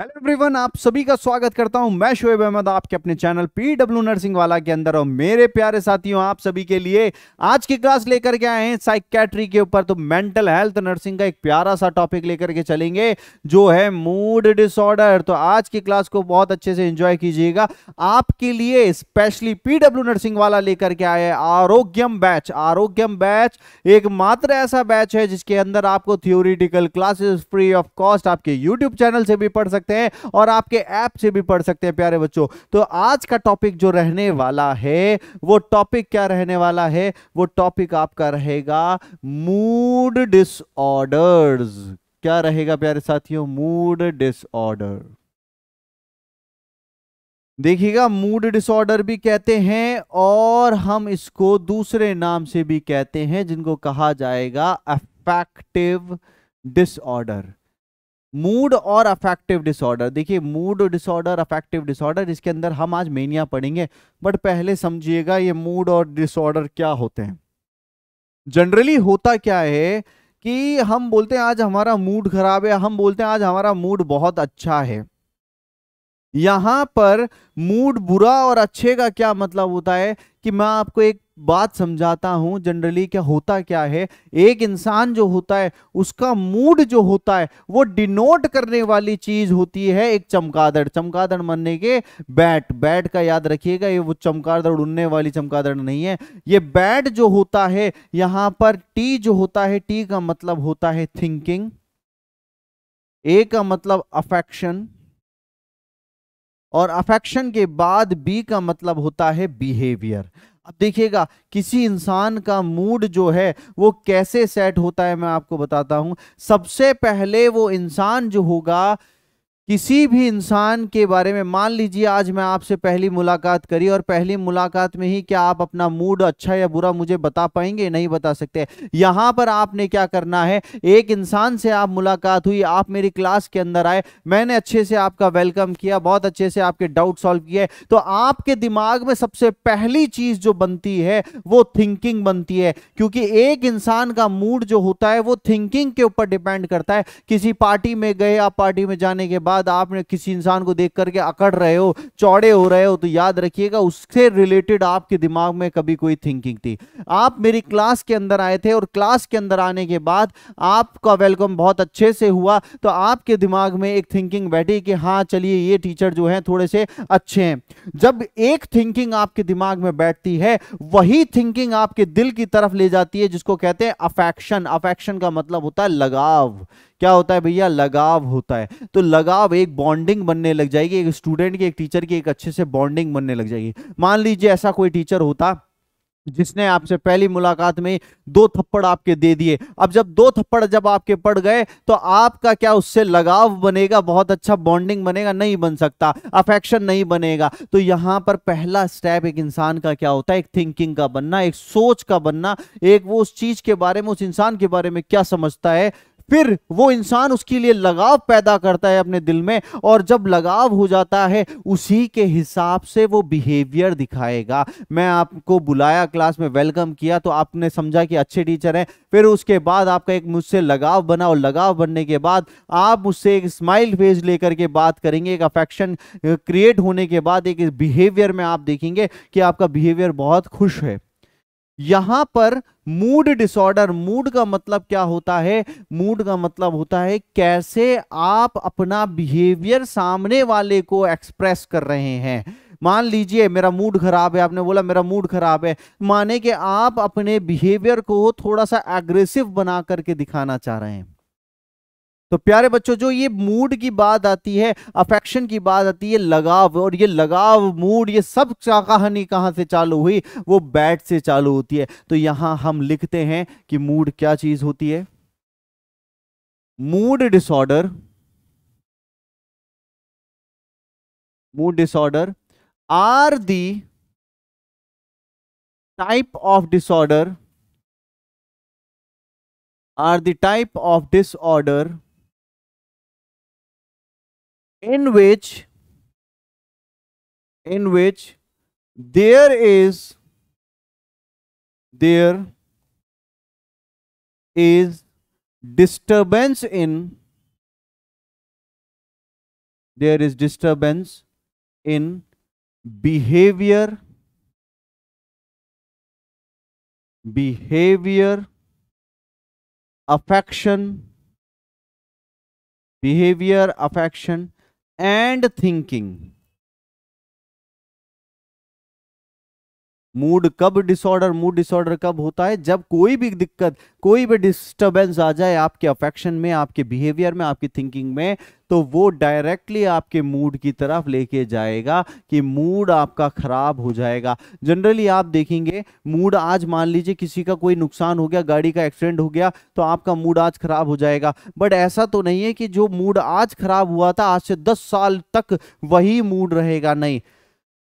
Hello everyone आप सभी का स्वागत करता हूं मैं शोएब अहमद आपके अपने चैनल पीडब्ल्यू नर्सिंग वाला के अंदर और मेरे प्यारे साथियों आप सभी के लिए आज की क्लास लेकर के आए हैं साइकेट्री के ऊपर तो मेंटल हेल्थ नर्सिंग का एक प्यारा सा टॉपिक लेकर के चलेंगे जो है मूड डिसऑर्डर तो आज की क्लास को बहुत अच्छे से इंजॉय कीजिएगा आपके लिए स्पेशली पीडब्ल्यू नर्सिंग वाला लेकर के आए आरोग्यम बैच आरोग्यम बैच मात्र ऐसा बैच है जिसके अंदर आपको theoretical classes free of cost आपके यूट्यूब चैनल से भी पढ़ सकते सकते हैं और आपके ऐप से भी पढ़ सकते हैं प्यारे बच्चों तो आज का टॉपिक जो रहने वाला है वो टॉपिक क्या रहने वाला है वो टॉपिक आपका रहेगा मूड डिसऑर्डर्स क्या रहेगा प्यारे साथियों मूड डिसऑर्डर देखिएगा मूड डिसऑर्डर भी कहते हैं और हम इसको दूसरे नाम से भी कहते हैं जिनको कहा जाएगा अफेक्टिव डिसऑर्डर मूड और अफेक्टिव डिसऑर्डर देखिए मूड डिसऑर्डर अफेक्टिव डिसऑर्डर इसके अंदर हम आज मेनिया पढ़ेंगे बट पहले समझिएगा ये मूड और डिसऑर्डर क्या होते हैं जनरली होता क्या है कि हम बोलते हैं आज हमारा मूड खराब है हम बोलते हैं आज हमारा मूड बहुत अच्छा है यहां पर मूड बुरा और अच्छे का क्या मतलब होता है कि मैं आपको एक बात समझाता हूं जनरली क्या होता क्या है एक इंसान जो होता है उसका मूड जो होता है वो डिनोट करने वाली चीज होती है एक चमकादड़ चमकादड़ मरने के बैट बैट का याद रखिएगा ये वो चमकादड़ उड़ने वाली चमकादड़ नहीं है ये बैट जो होता है यहां पर टी जो होता है टी का मतलब होता है थिंकिंग ए का मतलब अफेक्शन और अफेक्शन के बाद बी का मतलब होता है बिहेवियर अब देखिएगा किसी इंसान का मूड जो है वो कैसे सेट होता है मैं आपको बताता हूं सबसे पहले वो इंसान जो होगा किसी भी इंसान के बारे में मान लीजिए आज मैं आपसे पहली मुलाकात करी और पहली मुलाकात में ही क्या आप अपना मूड अच्छा या बुरा मुझे बता पाएंगे नहीं बता सकते यहाँ पर आपने क्या करना है एक इंसान से आप मुलाकात हुई आप मेरी क्लास के अंदर आए मैंने अच्छे से आपका वेलकम किया बहुत अच्छे से आपके डाउट सॉल्व किए तो आपके दिमाग में सबसे पहली चीज जो बनती है वो थिंकिंग बनती है क्योंकि एक इंसान का मूड जो होता है वो थिंकिंग के ऊपर डिपेंड करता है किसी पार्टी में गए आप पार्टी में जाने के बाद बाद आपने किसी इंसान को देख करके अकड़ रहे हो चौड़े हो रहे हो तो याद रखिएगा उससे रिलेटेड आपके दिमाग में कभी कोई थिंकिंग थी आप मेरी क्लास के अंदर आए थे और क्लास के अंदर आने के बाद आपका वेलकम बहुत अच्छे से हुआ तो आपके दिमाग में एक थिंकिंग बैठी कि हाँ चलिए ये टीचर जो है थोड़े से अच्छे हैं जब एक थिंकिंग आपके दिमाग में बैठती है वही थिंकिंग आपके दिल की तरफ ले जाती है जिसको कहते हैं अफेक्शन अफेक्शन का मतलब होता है लगाव क्या होता है भैया लगाव होता है तो लगाव एक बॉन्डिंग बनने लग जाएगी एक स्टूडेंट की एक टीचर की एक अच्छे से बॉन्डिंग बनने लग जाएगी मान लीजिए ऐसा कोई टीचर होता जिसने आपसे पहली मुलाकात में दो थप्पड़ आपके दे दिए अब जब दो थप्पड़ जब आपके पड़ गए तो आपका क्या उससे लगाव बनेगा बहुत अच्छा बॉन्डिंग बनेगा नहीं बन सकता अफेक्शन नहीं बनेगा तो यहाँ पर पहला स्टेप एक इंसान का क्या होता है एक थिंकिंग का बनना एक सोच का बनना एक वो उस चीज के बारे में उस इंसान के बारे में क्या समझता है फिर वो इंसान उसके लिए लगाव पैदा करता है अपने दिल में और जब लगाव हो जाता है उसी के हिसाब से वो बिहेवियर दिखाएगा मैं आपको बुलाया क्लास में वेलकम किया तो आपने समझा कि अच्छे टीचर हैं फिर उसके बाद आपका एक मुझसे लगाव बना और लगाव बनने के बाद आप मुझसे एक स्माइल फेज लेकर के बात करेंगे एक अफेक्शन क्रिएट होने के बाद एक बिहेवियर में आप देखेंगे कि आपका बिहेवियर बहुत खुश है यहां पर मूड डिसऑर्डर मूड का मतलब क्या होता है मूड का मतलब होता है कैसे आप अपना बिहेवियर सामने वाले को एक्सप्रेस कर रहे हैं मान लीजिए मेरा मूड खराब है आपने बोला मेरा मूड खराब है माने कि आप अपने बिहेवियर को थोड़ा सा एग्रेसिव बना करके दिखाना चाह रहे हैं तो प्यारे बच्चों जो ये मूड की बात आती है अफेक्शन की बात आती है लगाव और ये लगाव मूड ये सब कहानी कहाँ से चालू हुई वो बैट से चालू होती है तो यहां हम लिखते हैं कि मूड क्या चीज होती है mood disorder mood disorder are the type of disorder are the type of disorder in which in which there is there is disturbance in there is disturbance in behavior behavior affection behavior affection and thinking mood कब disorder mood disorder कब होता है जब कोई भी दिक्कत कोई भी डिस्टरबेंस आ जाए आपके अफेक्शन में आपके बिहेवियर में आपकी थिंकिंग में तो वो डायरेक्टली आपके मूड की तरफ लेके जाएगा कि मूड आपका खराब हो जाएगा जनरली आप देखेंगे मूड आज मान लीजिए किसी का कोई नुकसान हो गया गाड़ी का एक्सीडेंट हो गया तो आपका मूड आज खराब हो जाएगा बट ऐसा तो नहीं है कि जो मूड आज खराब हुआ था आज से दस साल तक वही मूड रहेगा नहीं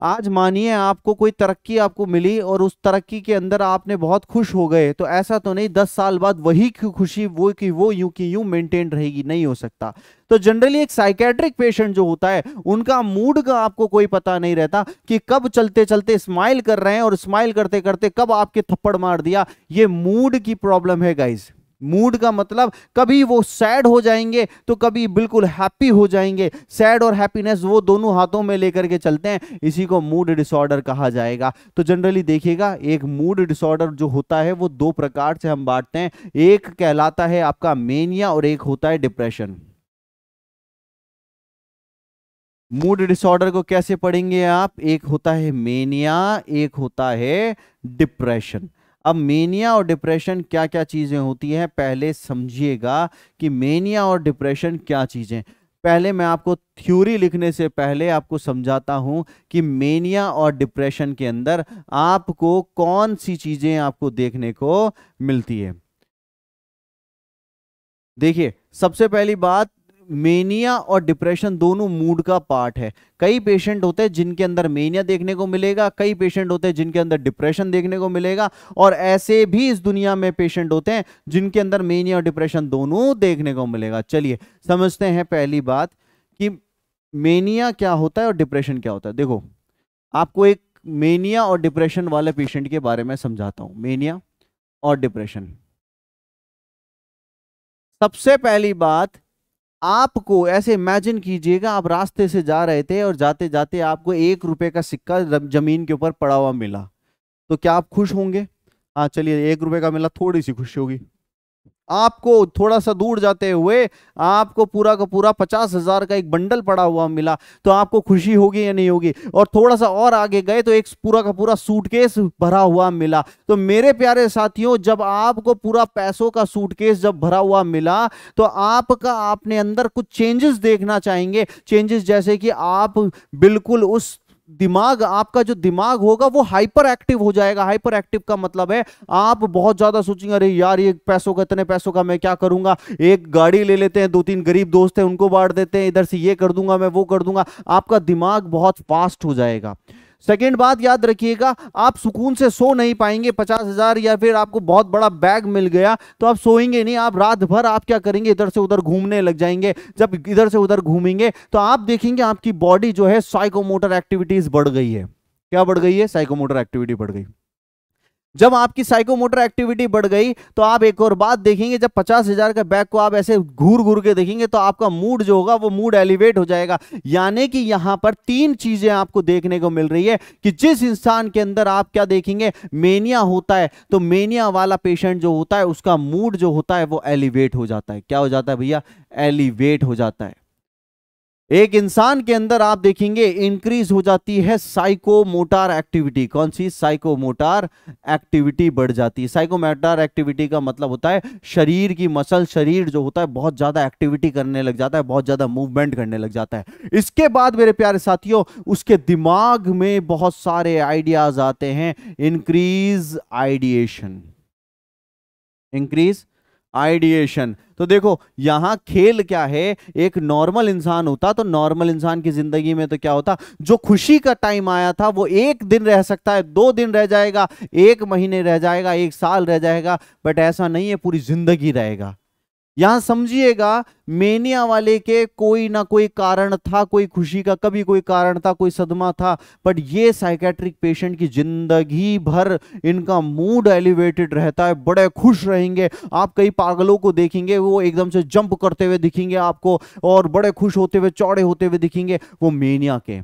आज मानिए आपको कोई तरक्की आपको मिली और उस तरक्की के अंदर आपने बहुत खुश हो गए तो ऐसा तो नहीं दस साल बाद वही खुशी वो कि वो यूं की यूं मेंटेन रहेगी नहीं हो सकता तो जनरली एक साइकेट्रिक पेशेंट जो होता है उनका मूड का आपको कोई पता नहीं रहता कि कब चलते चलते स्माइल कर रहे हैं और स्माइल करते करते कब आपके थप्पड़ मार दिया ये मूड की प्रॉब्लम है गाइज़ मूड का मतलब कभी वो सैड हो जाएंगे तो कभी बिल्कुल हैप्पी हो जाएंगे सैड और हैप्पीनेस वो दोनों हाथों में लेकर के चलते हैं इसी को मूड डिसऑर्डर कहा जाएगा तो जनरली देखिएगा एक मूड डिसऑर्डर जो होता है वो दो प्रकार से हम बांटते हैं एक कहलाता है आपका मेनिया और एक होता है डिप्रेशन मूड डिसऑर्डर को कैसे पढ़ेंगे आप एक होता है मेनिया एक होता है डिप्रेशन अब मेनिया और डिप्रेशन क्या क्या चीज़ें होती हैं पहले समझिएगा कि मेनिया और डिप्रेशन क्या चीज़ें पहले मैं आपको थ्योरी लिखने से पहले आपको समझाता हूं कि मेनिया और डिप्रेशन के अंदर आपको कौन सी चीज़ें आपको देखने को मिलती है देखिए सबसे पहली बात मेनिया और डिप्रेशन दोनों मूड का पार्ट है कई पेशेंट होते हैं जिनके अंदर मेनिया देखने को मिलेगा कई पेशेंट होते हैं जिनके अंदर डिप्रेशन देखने को मिलेगा और ऐसे भी इस दुनिया में पेशेंट होते हैं जिनके अंदर मेनिया और डिप्रेशन दोनों देखने को मिलेगा चलिए समझते हैं पहली बात कि मेनिया क्या होता है और डिप्रेशन क्या होता है देखो आपको एक मेनिया और डिप्रेशन वाले पेशेंट के बारे में समझाता हूं मेनिया और डिप्रेशन सबसे पहली बात आपको ऐसे इमेजिन कीजिएगा आप रास्ते से जा रहे थे और जाते जाते आपको एक रुपए का सिक्का जमीन के ऊपर पड़ा हुआ मिला तो क्या आप खुश होंगे हाँ चलिए एक रुपए का मिला थोड़ी सी खुशी होगी आपको थोड़ा सा दूर जाते हुए आपको पूरा का पूरा पचास हजार का एक बंडल पड़ा हुआ मिला तो आपको खुशी होगी या नहीं होगी और थोड़ा सा और आगे गए तो एक पूरा का पूरा सूटकेस भरा हुआ मिला तो मेरे प्यारे साथियों जब आपको पूरा पैसों का सूटकेस जब भरा हुआ मिला तो आपका आपने अंदर कुछ चेंजेस देखना चाहेंगे चेंजेस जैसे कि आप बिल्कुल उस दिमाग आपका जो दिमाग होगा वो हाइपर एक्टिव हो जाएगा हाइपर एक्टिव का मतलब है आप बहुत ज्यादा सोचेंगे अरे यार ये पैसों का इतने पैसों का मैं क्या करूंगा एक गाड़ी ले लेते हैं दो तीन गरीब दोस्त हैं उनको बांट देते हैं इधर से ये कर दूंगा मैं वो कर दूंगा आपका दिमाग बहुत फास्ट हो जाएगा सेकेंड बात याद रखिएगा आप सुकून से सो नहीं पाएंगे पचास हजार या फिर आपको बहुत बड़ा बैग मिल गया तो आप सोएंगे नहीं आप रात भर आप क्या करेंगे इधर से उधर घूमने लग जाएंगे जब इधर से उधर घूमेंगे तो आप देखेंगे आपकी बॉडी जो है साइकोमोटर एक्टिविटीज बढ़ गई है क्या बढ़ गई है साइकोमोटर एक्टिविटी बढ़ गई जब आपकी साइकोमोटर एक्टिविटी बढ़ गई तो आप एक और बात देखेंगे जब पचास हजार के बैग को आप ऐसे घूर घूर के देखेंगे तो आपका मूड जो होगा वो मूड एलिवेट हो जाएगा यानी कि यहां पर तीन चीजें आपको देखने को मिल रही है कि जिस इंसान के अंदर आप क्या देखेंगे मेनिया होता है तो मेनिया वाला पेशेंट जो होता है उसका मूड जो होता है वो एलिवेट हो जाता है क्या हो जाता है भैया एलिवेट हो जाता है एक इंसान के अंदर आप देखेंगे इंक्रीज हो जाती है साइकोमोटार एक्टिविटी कौन सी साइकोमोटार एक्टिविटी बढ़ जाती है साइकोमोटार एक्टिविटी का मतलब होता है शरीर की मसल शरीर जो होता है बहुत ज्यादा एक्टिविटी करने लग जाता है बहुत ज्यादा मूवमेंट करने लग जाता है इसके बाद मेरे प्यारे साथियों उसके दिमाग में बहुत सारे आइडियाज आते हैं इंक्रीज आइडिएशन इंक्रीज आइडिएशन तो देखो यहाँ खेल क्या है एक नॉर्मल इंसान होता तो नॉर्मल इंसान की जिंदगी में तो क्या होता जो खुशी का टाइम आया था वो एक दिन रह सकता है दो दिन रह जाएगा एक महीने रह जाएगा एक साल रह जाएगा बट ऐसा नहीं है पूरी जिंदगी रहेगा यहां समझिएगा मेनिया वाले के कोई ना कोई कारण था कोई खुशी का कभी कोई कारण था कोई सदमा था बट ये साइकेट्रिक पेशेंट की जिंदगी भर इनका मूड एलिवेटेड रहता है बड़े खुश रहेंगे आप कई पागलों को देखेंगे वो एकदम से जंप करते हुए दिखेंगे आपको और बड़े खुश होते हुए चौड़े होते हुए दिखेंगे वो मेनिया के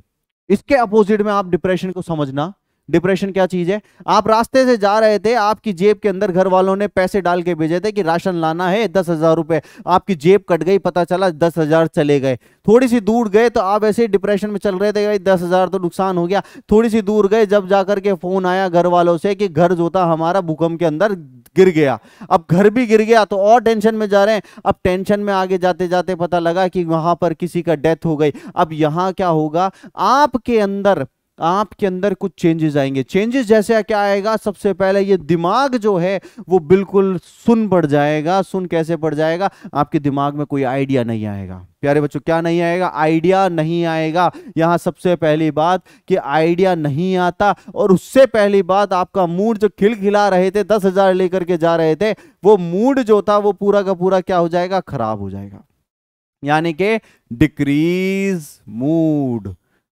इसके अपोजिट में आप डिप्रेशन को समझना डिप्रेशन क्या चीज़ है आप रास्ते से जा रहे थे आपकी जेब के अंदर घर वालों ने पैसे डाल के भेजे थे कि राशन लाना है दस हज़ार रुपये आपकी जेब कट गई पता चला दस हज़ार चले गए थोड़ी सी दूर गए तो आप ऐसे डिप्रेशन में चल रहे थे भाई दस हज़ार तो नुकसान हो गया थोड़ी सी दूर गए जब जा के फ़ोन आया घर वालों से कि घर जो था हमारा भूकंप के अंदर गिर गया अब घर भी गिर गया तो और टेंशन में जा रहे हैं अब टेंशन में आगे जाते जाते पता लगा कि वहां पर किसी का डेथ हो गई अब यहां क्या होगा आपके अंदर आपके अंदर कुछ चेंजेस आएंगे चेंजेस जैसे क्या आएगा सबसे पहले ये दिमाग जो है वो बिल्कुल सुन पड़ जाएगा सुन कैसे पड़ जाएगा आपके दिमाग में कोई आइडिया नहीं आएगा प्यारे बच्चों क्या नहीं आएगा आइडिया नहीं आएगा यहाँ सबसे पहली बात कि आइडिया नहीं आता और उससे पहली बात आपका मूड जो खिलखिला रहे थे दस हजार लेकर के जा रहे थे वो मूड जो था वो पूरा का पूरा क्या हो जाएगा खराब हो जाएगा यानी कि डिक्रीज मूड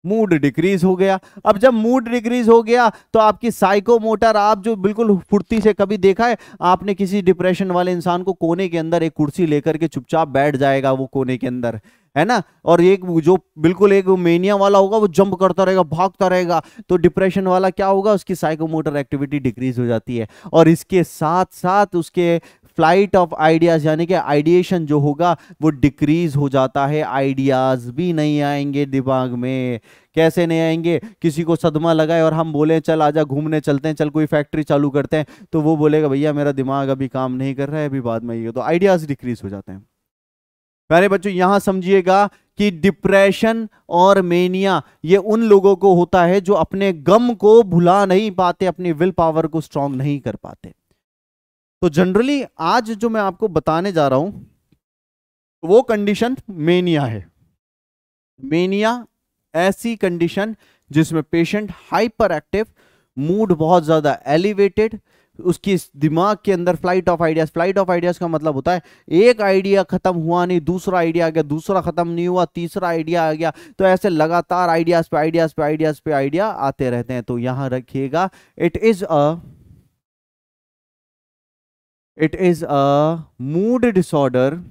मूड डिक्रीज हो गया अब जब मूड डिक्रीज हो गया तो आपकी साइकोमोटर आप जो बिल्कुल फुर्ती से कभी देखा है आपने किसी डिप्रेशन वाले इंसान को कोने के अंदर एक कुर्सी लेकर के चुपचाप बैठ जाएगा वो कोने के अंदर है ना और एक जो बिल्कुल एक मेनिया वाला होगा वो जंप करता रहेगा भागता रहेगा तो डिप्रेशन वाला क्या होगा उसकी साइकोमोटर एक्टिविटी डिक्रीज हो जाती है और इसके साथ साथ उसके फ्लाइट ऑफ आइडियाज यानी कि आइडिएशन जो होगा वो डिक्रीज हो जाता है आइडियाज भी नहीं आएंगे दिमाग में कैसे नहीं आएंगे किसी को सदमा लगाए और हम बोले चल आजा घूमने चलते हैं चल कोई फैक्ट्री चालू करते हैं तो वो बोलेगा भैया मेरा दिमाग अभी काम नहीं कर रहा है अभी बाद में ये तो आइडियाज डिक्रीज हो जाते हैं प्यारे बच्चों यहां समझिएगा कि डिप्रेशन और मेनिया ये उन लोगों को होता है जो अपने गम को भुला नहीं पाते अपनी विल पावर को स्ट्रांग नहीं कर पाते तो जनरली आज जो मैं आपको बताने जा रहा हूं वो कंडीशन मेनिया है मेनिया ऐसी कंडीशन जिसमें पेशेंट हाइपर एक्टिव मूड बहुत ज़्यादा एलिवेटेड उसकी दिमाग के अंदर flight of ideas flight of ideas का मतलब होता है एक आइडिया खत्म हुआ नहीं दूसरा आइडिया आ गया दूसरा खत्म नहीं हुआ तीसरा आइडिया आ गया तो ऐसे लगातार आइडियाज पे आइडियाज पे आइडियाज पे आइडिया आते रहते हैं तो यहां रखिएगा it is a It is a mood disorder.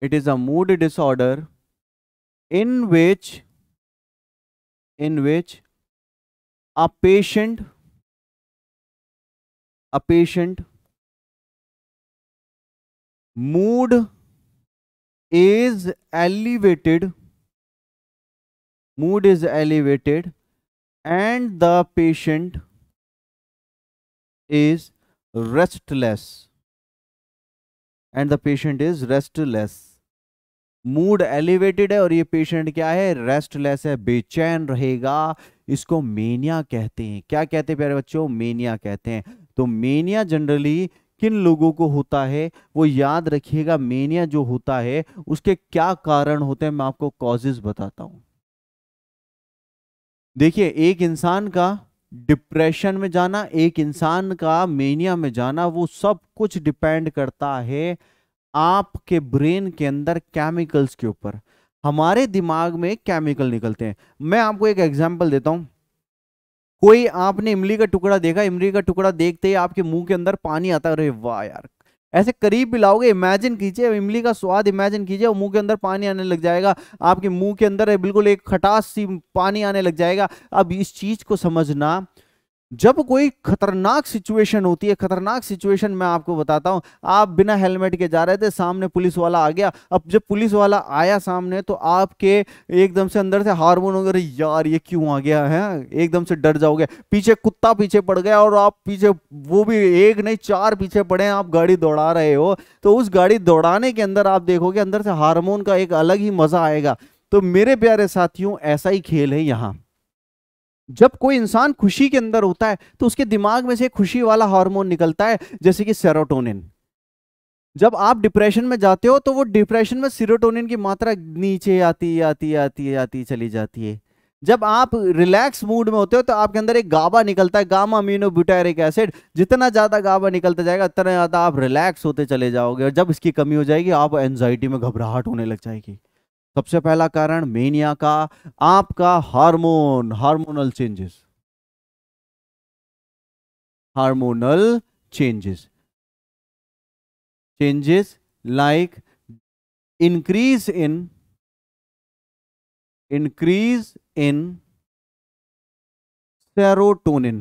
It is a mood disorder in which in which a patient a patient mood is elevated mood is elevated and the patient is restless and the patient is restless mood elevated है और ये patient क्या है restless है बेचैन रहेगा इसको mania कहते हैं क्या कहते हैं प्यारे बच्चों मेनिया कहते हैं तो मेनिया जनरली किन लोगों को होता है वो याद रखिएगा मेनिया जो होता है उसके क्या कारण होते हैं मैं आपको कॉजेज बताता हूं देखिए एक इंसान का डिप्रेशन में जाना एक इंसान का मेनिया में जाना वो सब कुछ डिपेंड करता है आपके ब्रेन के अंदर केमिकल्स के ऊपर हमारे दिमाग में केमिकल निकलते हैं मैं आपको एक एग्जांपल देता हूं कोई आपने इमली का टुकड़ा देखा इमली का टुकड़ा देखते ही आपके मुंह के अंदर पानी आता है अरे वाह यार ऐसे करीब भी लाओगे इमेजिन कीजिए इमली का स्वाद इमेजिन कीजिए और मुंह के अंदर पानी आने लग जाएगा आपके मुंह के अंदर बिल्कुल एक खटास सी पानी आने लग जाएगा अब इस चीज़ को समझना जब कोई खतरनाक सिचुएशन होती है खतरनाक सिचुएशन मैं आपको बताता हूँ आप बिना हेलमेट के जा रहे थे सामने पुलिस वाला आ गया अब जब पुलिस वाला आया सामने तो आपके एकदम से अंदर से हार्मोन वगैरह यार ये क्यों आ गया है एकदम से डर जाओगे पीछे कुत्ता पीछे पड़ गया और आप पीछे वो भी एक नहीं चार पीछे पड़े आप गाड़ी दौड़ा रहे हो तो उस गाड़ी दौड़ाने के अंदर आप देखोगे अंदर से हारमोन का एक अलग ही मज़ा आएगा तो मेरे प्यारे साथियों ऐसा ही खेल है यहाँ जब कोई इंसान खुशी के अंदर होता है तो उसके दिमाग में से खुशी वाला हार्मोन निकलता है जैसे कि सेरोटोनिन जब आप डिप्रेशन में जाते हो तो वो डिप्रेशन में सीरोटोनिन की मात्रा नीचे आती आती आती आती चली जाती है जब आप रिलैक्स मूड में होते हो तो आपके अंदर एक गाबा निकलता है गामा ब्यूटेरिक एसिड जितना ज़्यादा गाबा निकलता जाएगा उतना ज़्यादा आप रिलैक्स होते चले जाओगे और जब इसकी कमी हो जाएगी आप एनजाइटी में घबराहट होने लग जाएगी सबसे पहला कारण मेनिया का आपका hormone hormonal changes hormonal changes changes like increase in increase in serotonin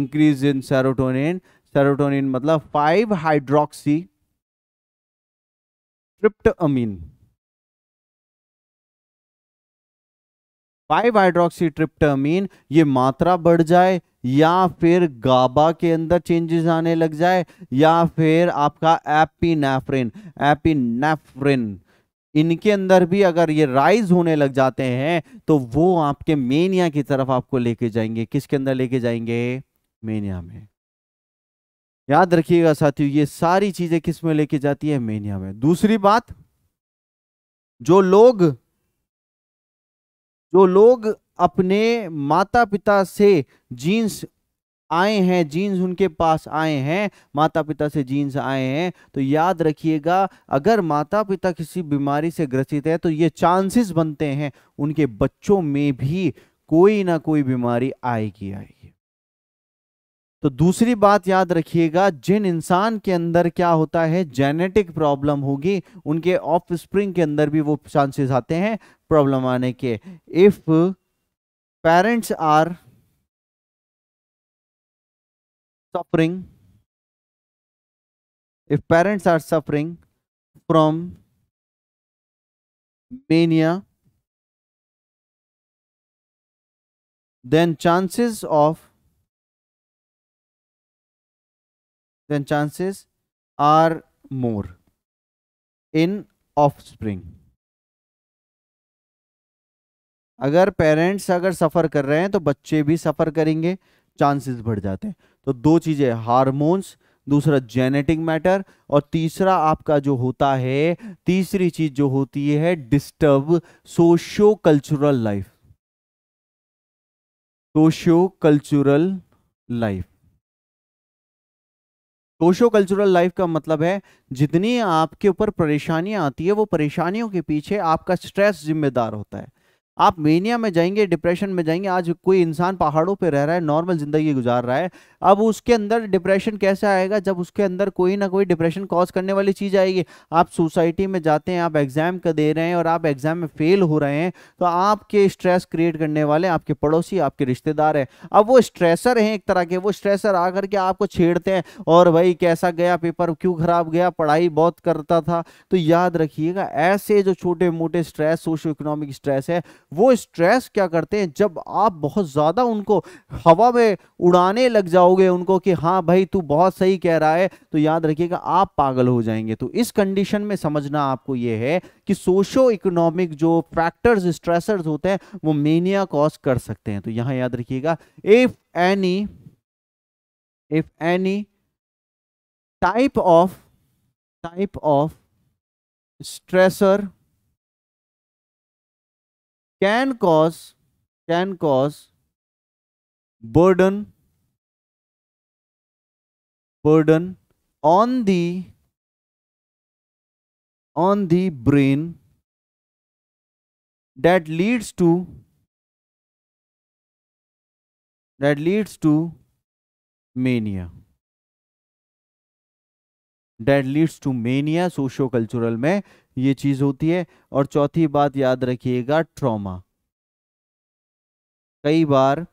increase in serotonin serotonin मतलब five hydroxy amine five hydroxy amine ये मात्रा बढ़ जाए या फिर गाबा के अंदर चेंजेस आने लग जाए या फिर आपका एपीनेफ्रिन एपीनेफ्रिन इनके अंदर भी अगर ये राइज होने लग जाते हैं तो वो आपके मेनिया की तरफ आपको लेके जाएंगे किसके अंदर लेके जाएंगे मेनिया में याद रखिएगा साथियों ये सारी चीजें किस में लेके जाती है मेनिया में दूसरी बात जो लोग जो लोग अपने माता पिता से जीन्स आए हैं जीन्स उनके पास आए हैं माता पिता से जीन्स आए हैं तो याद रखिएगा अगर माता पिता किसी बीमारी से ग्रसित है तो ये चांसेस बनते हैं उनके बच्चों में भी कोई ना कोई बीमारी आएगी आएगी तो दूसरी बात याद रखिएगा जिन इंसान के अंदर क्या होता है जेनेटिक प्रॉब्लम होगी उनके ऑफ स्प्रिंग के अंदर भी वो चांसेस आते हैं प्रॉब्लम आने के if parents are suffering if parents are suffering from mania then chances of then chances are more in offspring. अगर पेरेंट्स अगर सफ़र कर रहे हैं तो बच्चे भी सफ़र करेंगे चांसेस बढ़ जाते हैं तो दो चीज़ें हार्मोन्स दूसरा जेनेटिक मैटर और तीसरा आपका जो होता है तीसरी चीज़ जो होती है disturb socio cultural life socio cultural life socio cultural life का मतलब है जितनी आपके ऊपर परेशानियां आती है वो परेशानियों के पीछे आपका स्ट्रेस जिम्मेदार होता है आप मेनिया में जाएंगे डिप्रेशन में जाएंगे आज कोई इंसान पहाड़ों पे रह रहा है नॉर्मल ज़िंदगी गुजार रहा है अब उसके अंदर डिप्रेशन कैसे आएगा जब उसके अंदर कोई ना कोई डिप्रेशन कॉज करने वाली चीज़ आएगी आप सोसाइटी में जाते हैं आप एग्ज़ाम का दे रहे हैं और आप एग्ज़ाम में फेल हो रहे हैं तो आपके स्ट्रेस क्रिएट करने वाले आपके पड़ोसी आपके रिश्तेदार हैं अब वो स्ट्रेसर हैं एक तरह के वो स्ट्रेसर आकर के आपको छेड़ते हैं और भाई कैसा गया पेपर क्यों ख़राब गया पढ़ाई बहुत करता था तो याद रखिएगा ऐसे जो छोटे मोटे स्ट्रेस सोशो इकोनॉमिक स्ट्रेस है वो स्ट्रेस क्या करते हैं जब आप बहुत ज़्यादा उनको हवा में उड़ाने लग जाओगे उनको कि हाँ भाई तू बहुत सही कह रहा है तो याद रखिएगा आप पागल हो जाएंगे तो इस कंडीशन में समझना आपको ये है कि सोशो इकोनॉमिक जो फैक्टर्स स्ट्रेसर्स होते हैं वो मेनिया कॉज कर सकते हैं तो यहाँ याद रखिएगा if any if any type of type of stressor can cause can cause burden burden on the on the brain that leads to that leads to mania that leads to mania socio cultural में ये चीज़ होती है और चौथी बात याद रखिएगा trauma कई बार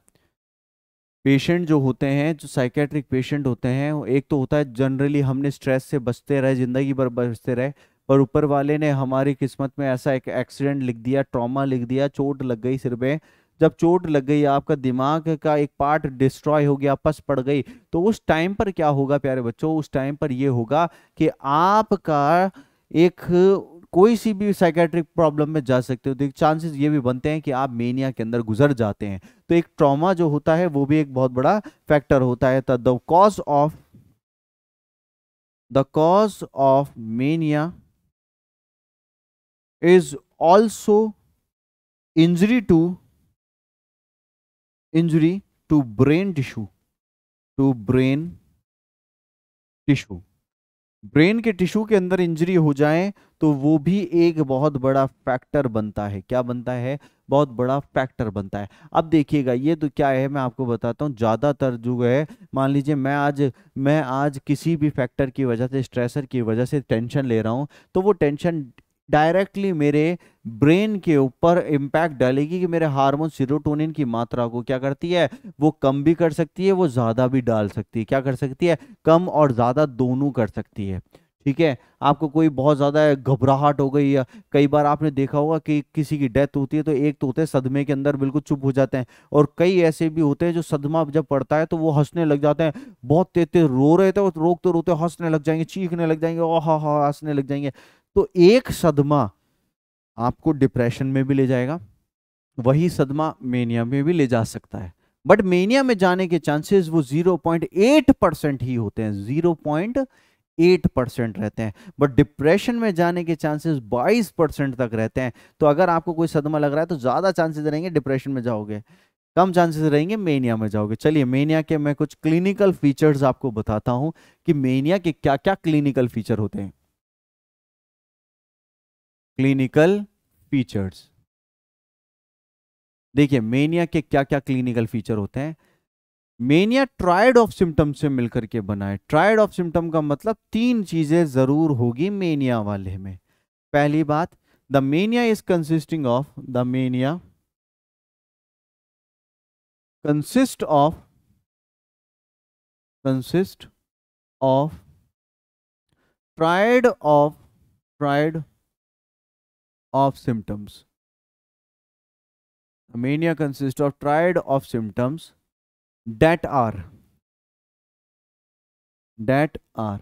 पेशेंट जो होते हैं जो साइकेट्रिक पेशेंट होते हैं एक तो होता है जनरली हमने स्ट्रेस से बचते रहे ज़िंदगी भर बचते रहे पर ऊपर वाले ने हमारी किस्मत में ऐसा एक एक्सीडेंट लिख दिया ट्रॉमा लिख दिया चोट लग गई सिर पे जब चोट लग गई आपका दिमाग का एक पार्ट डिस्ट्रॉय हो गया पस पड़ गई तो उस टाइम पर क्या होगा प्यारे बच्चों उस टाइम पर ये होगा कि आपका एक कोई सी भी साइकेट्रिक प्रॉब्लम में जा सकते हो तो चांसेस ये भी बनते हैं कि आप मेनिया के अंदर गुजर जाते हैं तो एक ट्रॉमा जो होता है वो भी एक बहुत बड़ा फैक्टर होता है the cause of the cause of mania is also injury to injury to brain tissue to brain tissue brain के टिश्यू के अंदर इंजरी हो जाए तो वो भी एक बहुत बड़ा फैक्टर बनता है क्या बनता है बहुत बड़ा फैक्टर बनता है अब देखिएगा ये तो क्या है मैं आपको बताता हूँ ज़्यादातर जो है मान लीजिए मैं आज मैं आज किसी भी फैक्टर की वजह से स्ट्रेसर की वजह से टेंशन ले रहा हूँ तो वो टेंशन डायरेक्टली मेरे ब्रेन के ऊपर इम्पैक्ट डालेगी कि मेरे हार्मोन सीरोटोनिन की मात्रा को क्या करती है वो कम भी कर सकती है वो ज़्यादा भी डाल सकती है क्या कर सकती है कम और ज़्यादा दोनों कर सकती है ठीक है आपको कोई बहुत ज़्यादा घबराहट हो गई या कई बार आपने देखा होगा कि किसी की डेथ होती है तो एक तो होते हैं सदमे के अंदर बिल्कुल चुप हो जाते हैं और कई ऐसे भी होते हैं जो सदमा जब पड़ता है तो वो हंसने लग जाते हैं बहुत तेज तेज रो रहे थे और रोक तो रोते हंसने लग जाएंगे चीखने लग जाएंगे ओ हा हा हंसने लग जाएंगे तो एक सदमा आपको डिप्रेशन में भी ले जाएगा वही सदमा मेनिया में भी ले जा सकता है बट मेनिया में जाने के चांसेस वो 0.8 परसेंट ही होते हैं 0.8 परसेंट रहते हैं बट डिप्रेशन में जाने के चांसेस 22 परसेंट तक रहते हैं तो अगर आपको कोई सदमा लग रहा है तो ज़्यादा चांसेस रहेंगे डिप्रेशन में जाओगे कम चांसेस रहेंगे मेनिया में जाओगे चलिए मेनिया के मैं कुछ क्लिनिकल फीचर्स आपको बताता हूं कि मेनिया के क्या क्या क्लिनिकल फीचर होते हैं क्लिनिकल फीचर्स देखिए मेनिया के क्या क्या क्लिनिकल फीचर होते हैं मेनिया ट्राइड ऑफ सिम्टम से मिलकर के बना है ट्राइड ऑफ सिम्टम का मतलब तीन चीजें जरूर होगी मेनिया वाले में पहली बात the mania is consisting of the mania consist of consist of triad of triad of symptoms. A mania consists of triad of symptoms that are that are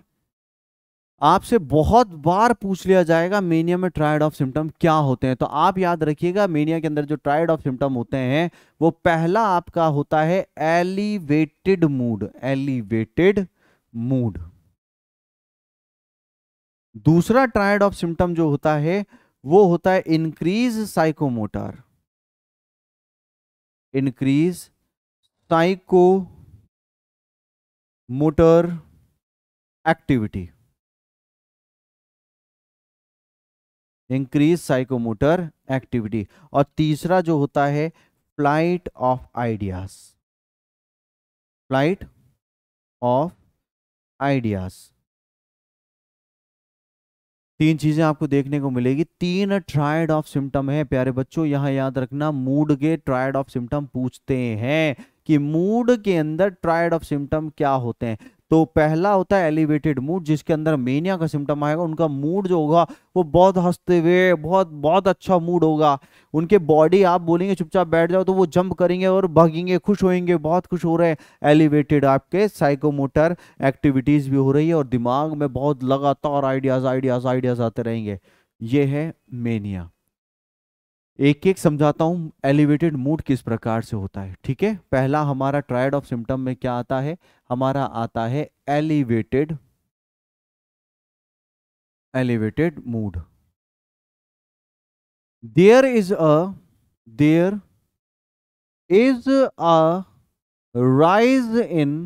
आपसे बहुत बार पूछ लिया जाएगा मेनिया में ट्रायड ऑफ सिम्टम क्या होते हैं तो आप याद रखिएगा मेनिया के अंदर जो ट्रायड ऑफ सिम्टम होते हैं वो पहला आपका होता है एलिवेटेड मूड एलिवेटेड मूड दूसरा ट्रायड ऑफ सिम्टम जो होता है वो होता है increase psychomotor increase psycho motor activity increase psychomotor activity और तीसरा जो होता है flight of ideas flight of ideas तीन चीजें आपको देखने को मिलेगी तीन ट्रायड ऑफ सिम्टम है प्यारे बच्चों यहां याद रखना मूड के ट्रायड ऑफ सिम्टम पूछते हैं कि मूड के अंदर ट्रायड ऑफ सिम्टम क्या होते हैं तो पहला होता है एलिवेटेड मूड जिसके अंदर मेनिया का सिम्टम आएगा उनका मूड जो होगा वो बहुत हंसते हुए बहुत बहुत अच्छा मूड होगा उनके बॉडी आप बोलेंगे चुपचाप बैठ जाओ तो वो जंप करेंगे और भागेंगे खुश होएंगे बहुत खुश हो रहे हैं एलिवेटेड आपके साइकोमोटर एक्टिविटीज़ भी हो रही है और दिमाग में बहुत लगातार आइडियाज़ आइडियाज़ आइडियाज़ आते रहेंगे ये है मेनिया एक एक समझाता हूं एलिवेटेड मूड किस प्रकार से होता है ठीक है पहला हमारा ट्रायड ऑफ सिम्टम में क्या आता है हमारा आता है elevated elevated mood there is a there is a rise in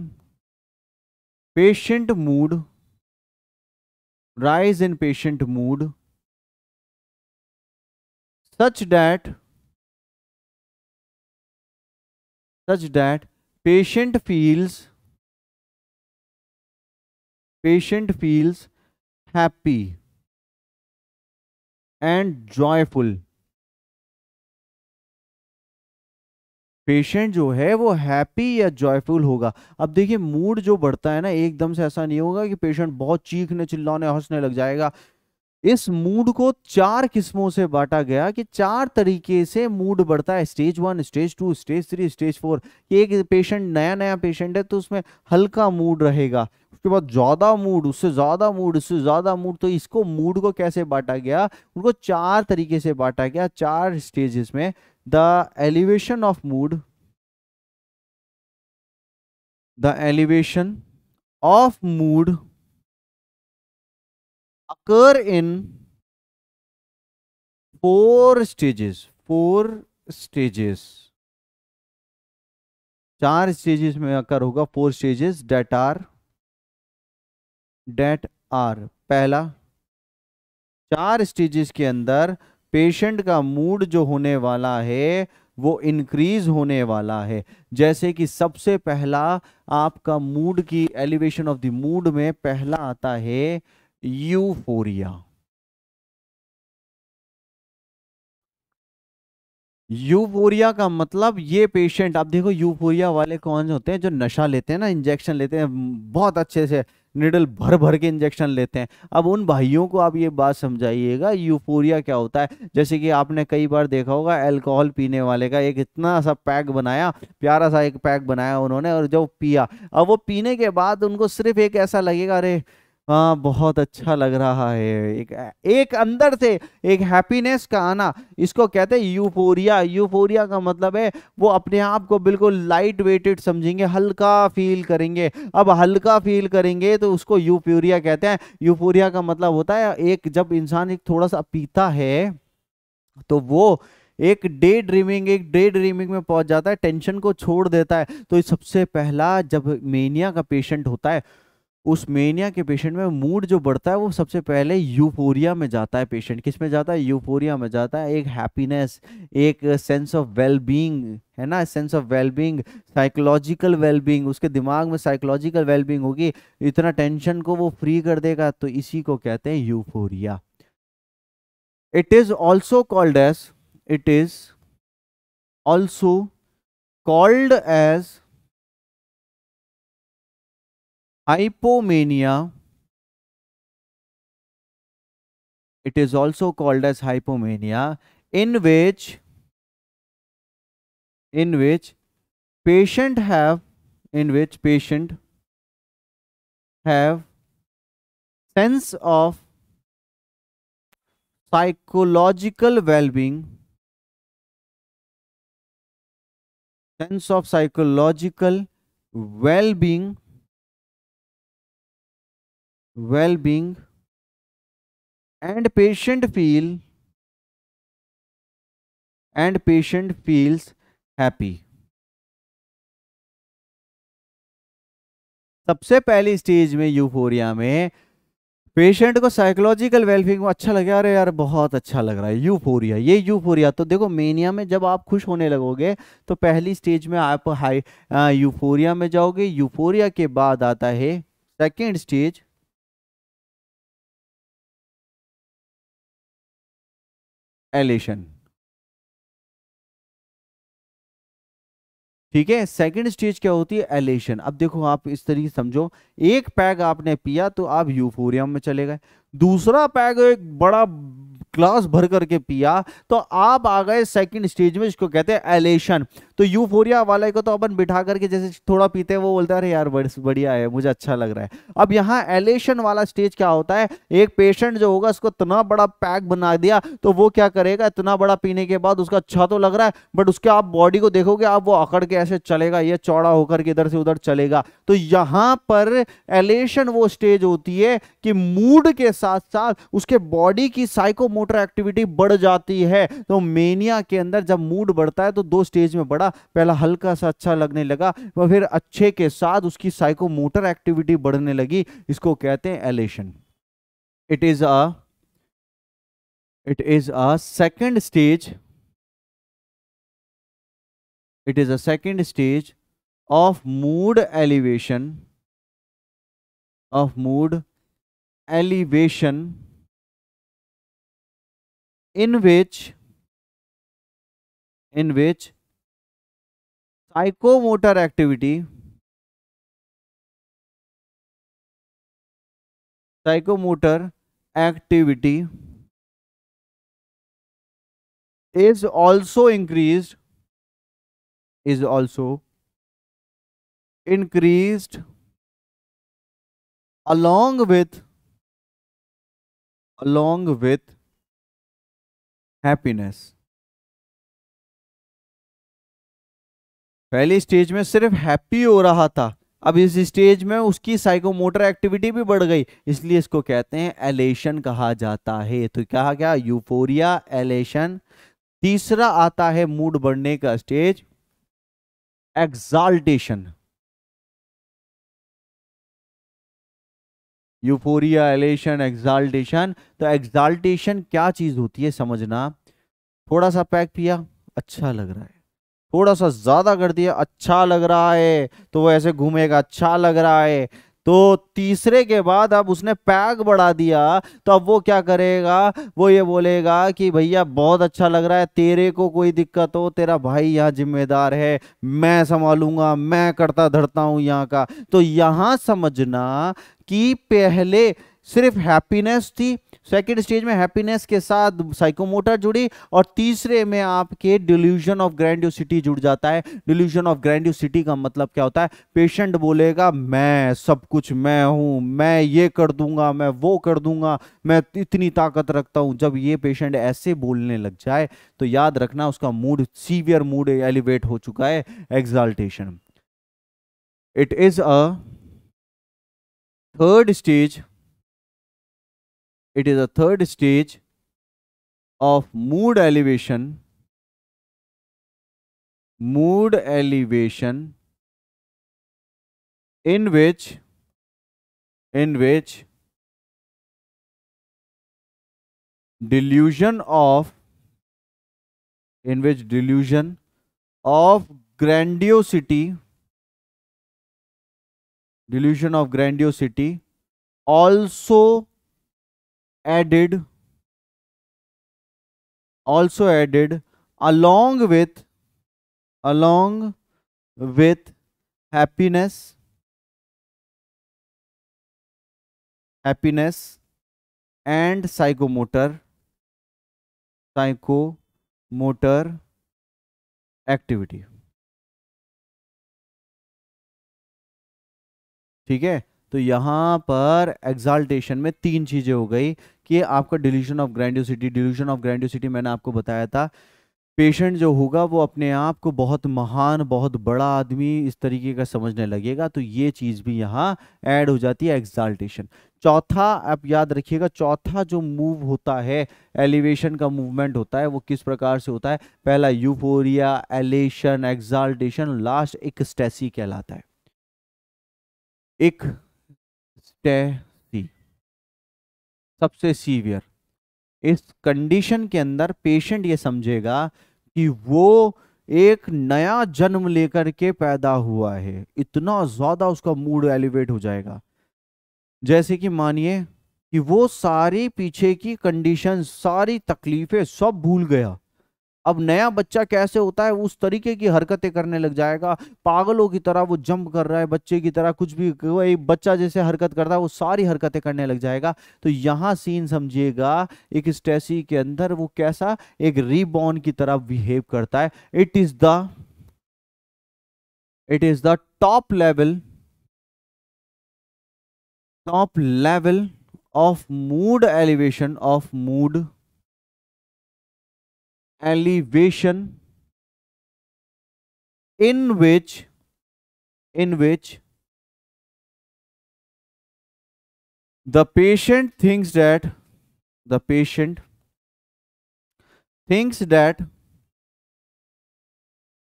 patient mood rise in patient mood such that such that patient feels patient feels happy and joyful patient जो है वो हैप्पी या जॉयफुल होगा अब देखिए mood जो बढ़ता है ना एकदम से ऐसा नहीं होगा कि पेशेंट बहुत चीखने चिल्लाने हंसने लग जाएगा इस मूड को चार किस्मों से बांटा गया कि चार तरीके से मूड बढ़ता है stage one stage two stage three stage four एक पेशेंट नया नया पेशेंट है तो उसमें हल्का मूड रहेगा उसके बाद ज़्यादा मूड उससे ज़्यादा मूड उससे ज़्यादा मूड तो इसको मूड को कैसे बांटा गया उनको चार तरीके से बांटा गया चार स्टेजेस में the elevation of mood the elevation of mood occur in four stages four stages चार स्टेजेस में आकर होगा four stages that are that are पहला चार स्टेजेस के अंदर पेशेंट का मूड जो होने वाला है वो इंक्रीज होने वाला है जैसे कि सबसे पहला आपका मूड की एलिवेशन ऑफ द मूड में पहला आता है यूफोरिया यूफोरिया का मतलब ये पेशेंट आप देखो यूफोरिया वाले कौन होते हैं जो नशा लेते हैं ना इंजेक्शन लेते हैं बहुत अच्छे से निडल भर भर के इंजेक्शन लेते हैं अब उन भाइयों को आप ये बात समझाइएगा यूफोरिया क्या होता है जैसे कि आपने कई बार देखा होगा अल्कोहल पीने वाले का एक इतना सा पैक बनाया प्यारा सा एक पैक बनाया उन्होंने और जब पिया अब वो पीने के बाद उनको सिर्फ एक ऐसा लगेगा अरे हाँ बहुत अच्छा लग रहा है एक एक अंदर से एक हैप्पीनेस का आना इसको कहते हैं यूफोरिया यूफोरिया का मतलब है वो अपने आप को बिल्कुल लाइट वेटेड समझेंगे हल्का फील करेंगे अब हल्का फील करेंगे तो उसको यूफोरिया कहते हैं यूफोरिया का मतलब होता है एक जब इंसान एक थोड़ा सा पीता है तो वो एक डे ड्रीमिंग एक डे ड्रीमिंग में पहुंच जाता है टेंशन को छोड़ देता है तो सबसे पहला जब मेनिया का पेशेंट होता है उस मेनिया के पेशेंट में मूड जो बढ़ता है वो सबसे पहले यूफोरिया में जाता है पेशेंट किस में जाता है यूफोरिया में जाता है एक हैप्पीनेस एक सेंस ऑफ वेल बींग है ना sense of wellbeing psychological wellbeing उसके दिमाग में साइकोलॉजिकल वेलबींग होगी इतना टेंशन को वो फ्री कर देगा तो इसी को कहते हैं euphoria it is also called as it is also called as hypomania it is also called as hypomania in which in which patient have in which patient have sense of psychological well-being sense of psychological well-being well being and patient feel and patient feels happy सबसे पहली stage में euphoria में patient को psychological वेलफीइंग अच्छा लगे अरे यार बहुत अच्छा लग रहा है यूफोरिया ये यूफोरिया तो देखो मेनिया में जब आप खुश होने लगोगे तो पहली स्टेज में आप हाई यूफोरिया में जाओगे यूफोरिया के बाद आता है सेकेंड स्टेज एलेशन ठीक है सेकंड स्टेज क्या होती है एलेशन अब देखो आप इस तरीके समझो एक पैग आपने पिया तो आप यूफोरियम में चले गए दूसरा पैग एक बड़ा ग्लास भर करके पिया तो आप आ गए सेकंड स्टेज में इसको कहते हैं एलेशन तो यूफोरिया वाले को तो अपन बिठा करके जैसे थोड़ा पीते हैं वो बोलते हैं अरे यार बढ़िया है मुझे अच्छा लग रहा है अब यहाँ एलेशन वाला स्टेज क्या होता है एक पेशेंट जो होगा उसको इतना बड़ा पैक बना दिया तो वो क्या करेगा इतना बड़ा पीने के बाद उसका अच्छा तो लग रहा है बट उसके आप बॉडी को देखोगे आप वो अकड़ के ऐसे चलेगा ये चौड़ा होकर के इधर से उधर चलेगा तो यहाँ पर एलेशन वो स्टेज होती है कि मूड के साथ साथ उसके बॉडी की साइकोमोटर एक्टिविटी बढ़ जाती है तो मेनिया के अंदर जब मूड बढ़ता है तो दो स्टेज में बढ़ा लगा पहला हल्का सा अच्छा लगने लगा और फिर अच्छे के साथ उसकी साइकोमोटर एक्टिविटी बढ़ने लगी इसको कहते हैं elation it is a it is a second stage it is a second stage of mood elevation of mood elevation in which in which icomotor activity psychomotor activity is also increased is also increased along with along with happiness पहले stage में सिर्फ happy हो रहा था अब इस stage में उसकी साइकोमोटर एक्टिविटी भी बढ़ गई इसलिए इसको कहते हैं एलेशन कहा जाता है तो कहा गया यूफोरिया एलेशन तीसरा आता है मूड बढ़ने का stage exaltation euphoria elation exaltation तो एक्साल्टेशन क्या चीज होती है समझना थोड़ा सा पैक पिया अच्छा लग रहा है थोड़ा सा ज़्यादा कर दिया अच्छा लग रहा है तो वो ऐसे घूमेगा अच्छा लग रहा है तो तीसरे के बाद अब उसने पैक बढ़ा दिया तो अब वो क्या करेगा वो ये बोलेगा कि भैया बहुत अच्छा लग रहा है तेरे को कोई दिक्कत हो तेरा भाई यहाँ जिम्मेदार है मैं संभालूंगा मैं करता धरता हूँ यहाँ का तो यहाँ समझना कि पहले सिर्फ हैप्पीनेस थी सेकेंड स्टेज में हैप्पीनेस के साथ साइकोमोटर जुड़ी और तीसरे में आपके डिल्यूजन ऑफ ग्रैंडियोसिटी जुड़ जाता है डिल्यूजन ऑफ ग्रैंडियोसिटी का मतलब क्या होता है पेशेंट बोलेगा मैं सब कुछ मैं हूँ मैं ये कर दूंगा मैं वो कर दूंगा मैं इतनी ताकत रखता हूँ जब ये पेशेंट ऐसे बोलने लग जाए तो याद रखना उसका मूड सीवियर मूड एलिवेट हो चुका है exaltation it is a third stage It is a third stage of mood elevation. Mood elevation in which in which delusion of in which delusion of grandiosity delusion of grandiosity also added also added along with along with happiness happiness and psychomotor psychomotor activity ठीक है तो यहाँ पर exaltation में तीन चीज़ें हो गई कि आपका delusion of grandiosity delusion of grandiosity मैंने आपको बताया था पेशेंट जो होगा वो अपने आप को बहुत महान बहुत बड़ा आदमी इस तरीके का समझने लगेगा तो ये चीज़ भी यहाँ ऐड हो जाती है एग्जाल्टेशन चौथा आप याद रखिएगा चौथा जो मूव होता है एलिवेशन का मूवमेंट होता है वो किस प्रकार से होता है पहला euphoria elation exaltation last ecstasy कहलाता है एक टेसी सबसे सीवियर इस कंडीशन के अंदर पेशेंट ये समझेगा कि वो एक नया जन्म लेकर के पैदा हुआ है इतना ज्यादा उसका मूड एलिवेट हो जाएगा जैसे कि मानिए कि वो सारी पीछे की कंडीशन सारी तकलीफें सब भूल गया अब नया बच्चा कैसे होता है उस तरीके की हरकतें करने लग जाएगा पागलों की तरह वो जंप कर रहा है बच्चे की तरह कुछ भी एक बच्चा जैसे हरकत करता है वो सारी हरकतें करने लग जाएगा तो यहाँ सीन समझिएगा एक स्टेसी के अंदर वो कैसा एक रिबॉर्न की तरह बिहेव करता है it is the it is the top level top level of mood elevation of mood elevation in which in which the patient thinks that the patient thinks that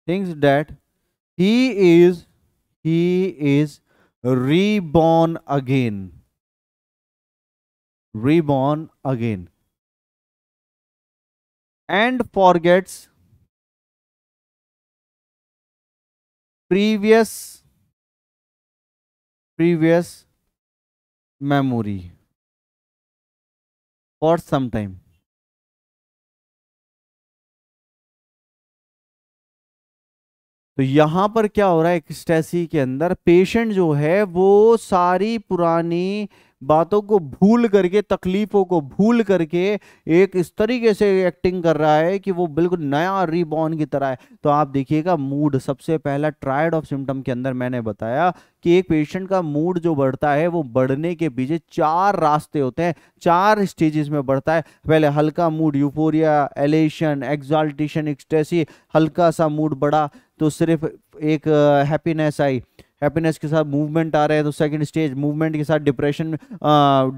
thinks that he is he is reborn again reborn again and forgets previous previous memory for some time तो यहां पर क्या हो रहा है ecstasy के अंदर patient जो है वो सारी पुरानी बातों को भूल करके तकलीफों को भूल करके एक इस तरीके से एक्टिंग कर रहा है कि वो बिल्कुल नया रिबॉर्न की तरह है तो आप देखिएगा मूड सबसे पहला ट्रायड ऑफ सिम्टम के अंदर मैंने बताया कि एक पेशेंट का मूड जो बढ़ता है वो बढ़ने के पीछे चार रास्ते होते हैं चार स्टेजेस में बढ़ता है पहले हल्का mood euphoria elation exaltation ecstasy हल्का सा मूड बढ़ा तो सिर्फ एक हैप्पीनेस आई हैप्पीनेस के साथ मूवमेंट आ रहा है तो सेकंड स्टेज मूवमेंट के साथ डिप्रेशन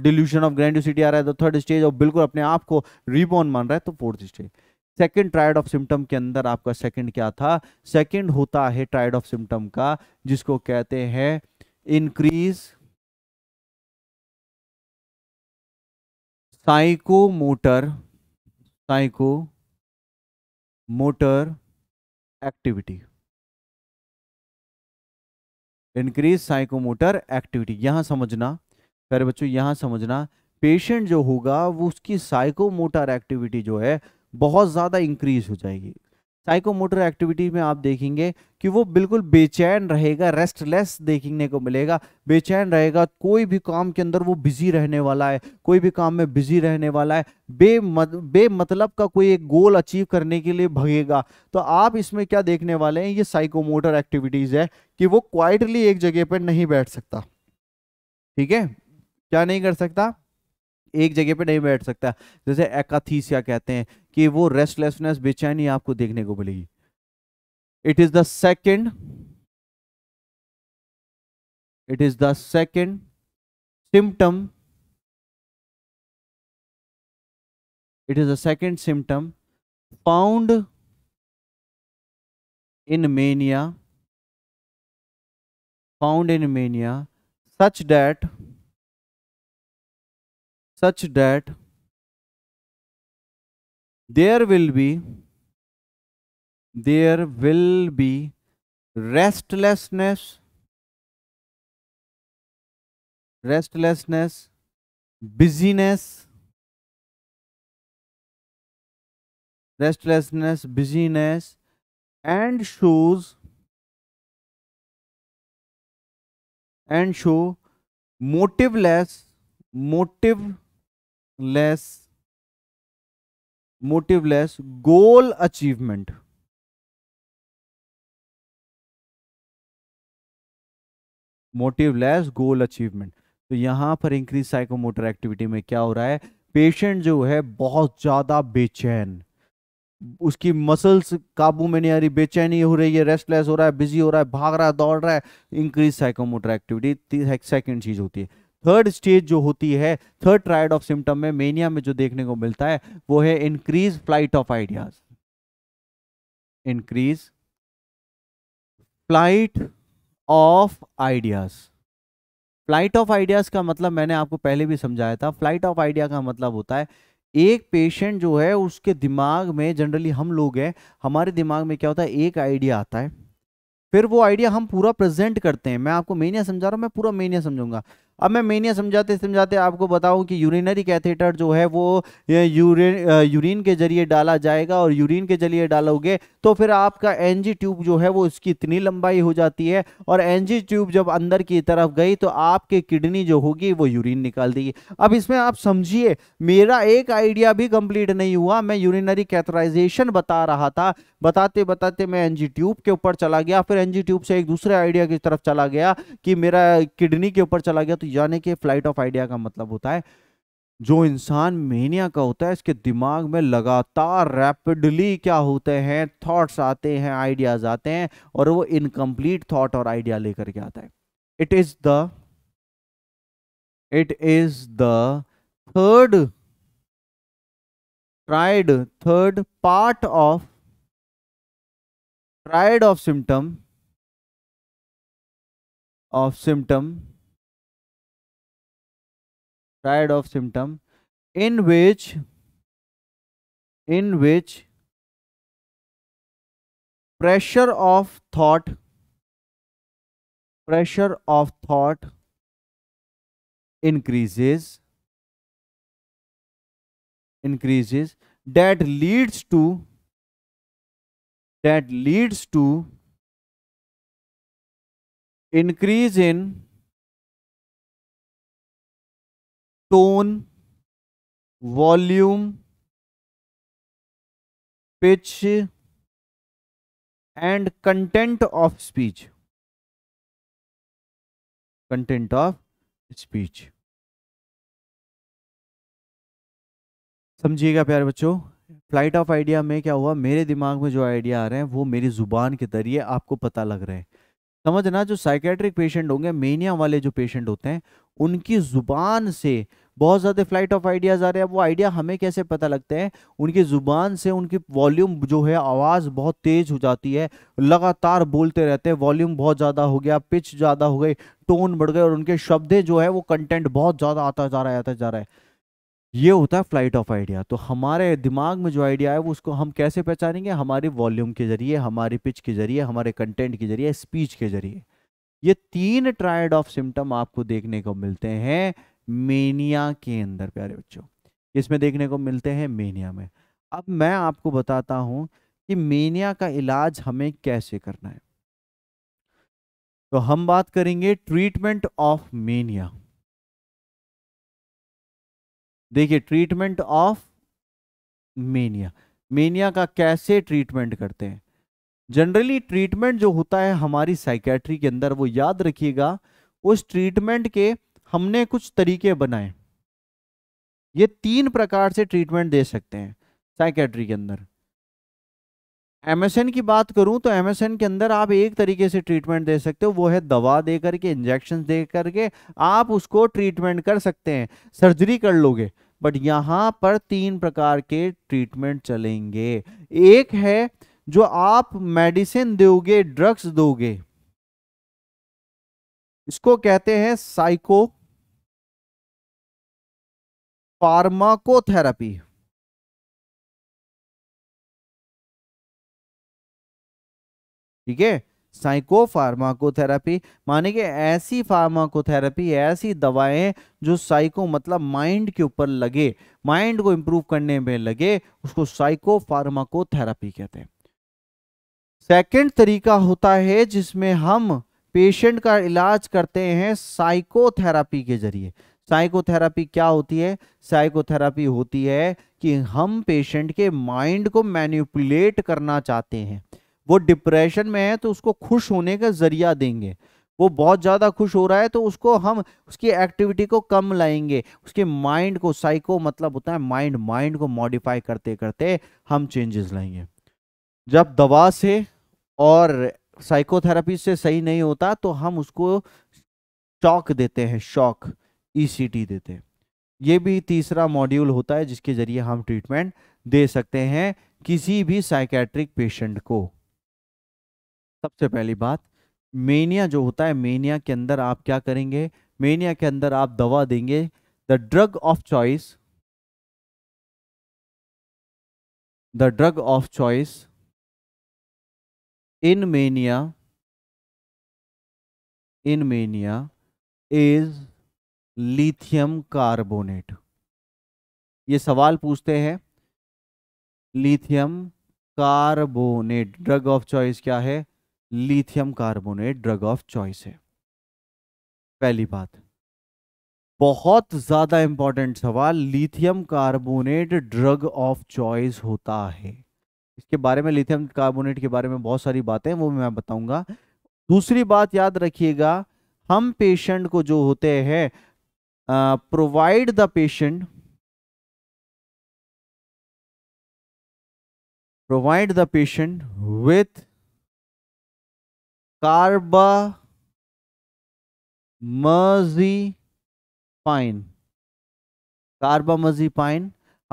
डिल्यूशन ऑफ ग्रैंडोसिटी आ रहा है तो थर्ड स्टेज और बिल्कुल अपने आप को रिबॉर्न मान रहा है तो fourth stage second triad of symptom के अंदर आपका सेकेंड क्या था सेकेंड होता है ट्राइड ऑफ सिम्टम का जिसको कहते हैं increase motor psycho motor activity increase psychomotor activity यहाँ समझना प्यारे बच्चों यहाँ समझना पेशेंट जो होगा वो उसकी साइकोमोटर एक्टिविटी जो है बहुत ज़्यादा इंक्रीज हो जाएगी साइकोमोटर एक्टिविटी में आप देखेंगे कि वो बिल्कुल बेचैन रहेगा रेस्टलेस देखने को मिलेगा बेचैन रहेगा कोई भी काम के अंदर वो बिजी रहने वाला है कोई भी काम में बिजी रहने वाला है बे मत, मतलब का कोई एक गोल अचीव करने के लिए भगेगा तो आप इसमें क्या देखने वाले हैं ये साइकोमोटर एक्टिविटीज है कि वो क्वाइटली एक जगह पर नहीं बैठ सकता ठीक है क्या नहीं कर सकता एक जगह पे नहीं बैठ सकता जैसे एकाथीसिया कहते हैं कि वो रेस्टलेसनेस बेचैनी आपको देखने को मिलेगी it is the second it is the second symptom it is the second symptom found in mania found in mania such that such that there will be there will be restlessness restlessness busyness restlessness busyness and shows and show motiveless motiveless motiveless goal achievement motiveless goal achievement तो यहां पर increase psychomotor activity में क्या हो रहा है patient जो है बहुत ज़्यादा बेचैन उसकी मसल्स काबू में नहीं आ रही बेचैनी हो रही है रेस्टलेस हो रहा है बिजी हो रहा है भाग रहा है दौड़ रहा है इंक्रीज साइकोमोटर एक्टिविटी सेकेंड चीज़ होती है थर्ड स्टेज जो होती है थर्ड ट्रायड ऑफ सिम्टम में मेनिया में जो देखने को मिलता है वो है increase flight of ideas increase flight of ideas flight of ideas का मतलब मैंने आपको पहले भी समझाया था फ्लाइट ऑफ आइडिया का मतलब होता है एक पेशेंट जो है उसके दिमाग में जनरली हम लोग हैं हमारे दिमाग में क्या होता है एक आइडिया आता है फिर वो आइडिया हम पूरा प्रेजेंट करते हैं मैं आपको मेनिया समझा रहा हूँ मैं पूरा मेनिया समझूंगा अब मैं मेनिया समझाते समझाते आपको बताऊं कि यूरिनरी कैथेटर जो है वो यूरिन यूरिन के जरिए डाला जाएगा और यूरिन के जरिए डालोगे तो फिर आपका एनजी ट्यूब जो है वो इसकी इतनी लंबाई हो जाती है और एनजी ट्यूब जब अंदर की तरफ गई तो आपकी किडनी जो होगी वो यूरिन निकाल देगी अब इसमें आप समझिए मेरा एक आइडिया भी कंप्लीट नहीं हुआ मैं यूरिनरी कैथराइजेशन बता रहा था बताते बताते मैं एन ट्यूब के ऊपर चला गया फिर एन ट्यूब से एक दूसरे आइडिया की तरफ चला गया कि मेरा किडनी के ऊपर चला गया तो यानी कि फ्लाइट ऑफ आइडिया का मतलब होता है जो इंसान मेनिया का होता है इसके दिमाग में लगातार रैपिडली क्या होते हैं थॉट्स आते हैं आइडियाज आते हैं और वो इनकम्प्लीट थॉट और आइडिया लेकर के आता है it is the it is the third triad third part of triad of symptom of symptom tired of symptom in which in which pressure of thought pressure of thought increases increases that leads to that leads to increase in tone volume pitch and content of speech content of speech समझिएगा प्यारे बच्चों flight of idea में क्या हुआ मेरे दिमाग में जो आइडिया आ रहे हैं वो मेरी जुबान के जरिए आपको पता लग रहे हैं समझना जो साइकेट्रिक पेशेंट होंगे मेनिया वाले जो पेशेंट होते हैं उनकी ज़ुबान से बहुत ज़्यादा फ्लाइट ऑफ आइडियाज़ आ रहे हैं वो आइडिया हमें कैसे पता लगते हैं उनकी ज़ुबान से उनकी वॉल्यूम जो है आवाज़ बहुत तेज़ हो जाती है लगातार बोलते रहते हैं वॉल्यूम बहुत ज़्यादा हो गया पिच ज़्यादा हो गई टोन बढ़ गए और उनके शब्दें जो है वो कंटेंट बहुत ज़्यादा आता जा रहा है आता जा रहा है ये होता है फ्लाइट ऑफ आइडिया तो हमारे दिमाग में जो आइडिया है वो उसको हम कैसे पहचानेंगे हमारी वॉल्यूम के ज़रिए हमारी पिच के ज़रिए हमारे कंटेंट के ज़रिए स्पीच के ज़रिए ये तीन ट्रायड ऑफ सिम्टम आपको देखने को मिलते हैं मेनिया के अंदर प्यारे बच्चों इसमें देखने को मिलते हैं मेनिया में अब मैं आपको बताता हूं कि मेनिया का इलाज हमें कैसे करना है तो हम बात करेंगे ट्रीटमेंट ऑफ मेनिया देखिए ट्रीटमेंट ऑफ मेनिया मेनिया का कैसे ट्रीटमेंट करते हैं जनरली ट्रीटमेंट जो होता है हमारी साइकेट्री के अंदर वो याद रखिएगा उस ट्रीटमेंट के हमने कुछ तरीके बनाए ये तीन प्रकार से ट्रीटमेंट दे सकते हैं साइकेट्री के अंदर एमएसएन की बात करूं तो एमएसएन के अंदर आप एक तरीके से ट्रीटमेंट दे सकते हो वो है दवा दे करके इंजेक्शन दे करके आप उसको ट्रीटमेंट कर सकते हैं सर्जरी कर लोगे बट यहाँ पर तीन प्रकार के ट्रीटमेंट चलेंगे एक है जो आप मेडिसिन दोगे ड्रग्स दोगे इसको कहते हैं साइको फार्माकोथेरापी ठीक है साइको फार्माकोथेरापी माने कि ऐसी फार्माकोथेरापी ऐसी दवाएं जो साइको मतलब माइंड के ऊपर लगे माइंड को इंप्रूव करने में लगे उसको साइको फार्माकोथेरापी कहते हैं सेकंड तरीका होता है जिसमें हम पेशेंट का इलाज करते हैं साइकोथेरापी के जरिए साइकोथेरापी क्या होती है साइकोथेरापी होती है कि हम पेशेंट के माइंड को मैन्यूपुलेट करना चाहते हैं वो डिप्रेशन में है तो उसको खुश होने का जरिया देंगे वो बहुत ज़्यादा खुश हो रहा है तो उसको हम उसकी एक्टिविटी को कम लाएंगे उसके माइंड को साइको मतलब होता है माइंड माइंड को मॉडिफाई करते करते हम चेंजेस लाएंगे जब दवा से और साइकोथेरापी से सही नहीं होता तो हम उसको शॉक देते हैं शॉक ईसीटी e देते हैं ये भी तीसरा मॉड्यूल होता है जिसके ज़रिए हम ट्रीटमेंट दे सकते हैं किसी भी साइकेट्रिक पेशेंट को सबसे पहली बात मेनिया जो होता है मेनिया के अंदर आप क्या करेंगे मेनिया के अंदर आप दवा देंगे the drug of choice the drug of choice in mania in mania is lithium carbonate ये सवाल पूछते हैं lithium carbonate drug of choice क्या है lithium carbonate drug of choice है पहली बात बहुत ज्यादा इंपॉर्टेंट सवाल lithium carbonate drug of choice होता है इसके बारे में लिथियम कार्बोनेट के बारे में बहुत सारी बातें वो मैं बताऊंगा दूसरी बात याद रखिएगा हम पेशेंट को जो होते हैं provide the patient provide the patient with पाइन मजी पाइन